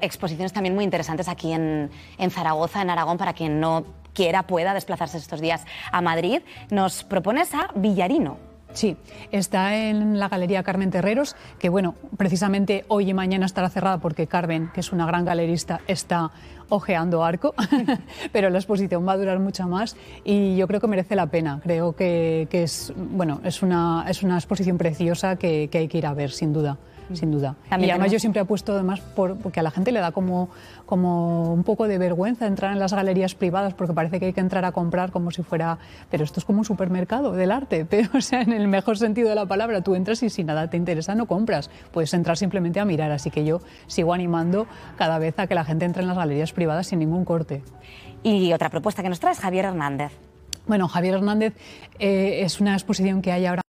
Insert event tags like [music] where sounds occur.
Exposiciones también muy interesantes aquí en, Zaragoza, en Aragón, para quien no quiera, pueda desplazarse estos días a Madrid. Nos propones a Villarino. Sí, está en la Galería Carmen Terreros, que bueno, precisamente hoy y mañana estará cerrada porque Carmen, que es una gran galerista, está ojeando arco, [laughs] pero la exposición va a durar mucho más y yo creo que merece la pena. Creo que, es, bueno, es, una, exposición preciosa que hay que ir a ver, sin duda sin duda. y además yo siempre puesto además por, porque a la gente le da como, como un poco de vergüenza entrar en las galerías privadas porque parece que hay que entrar a comprar como si fuera... Pero esto es como un supermercado del arte, [laughs] o sea, en el mejor sentido de la palabra. Tú entras y si nada te interesa no compras, puedes entrar simplemente a mirar. Así que yo sigo animando cada vez a que la gente entre en las galerías privadas sin ningún corte. Y otra propuesta que nos trae es Javier Hernández. Bueno, Javier Hernández eh, es una exposición que hay ahora.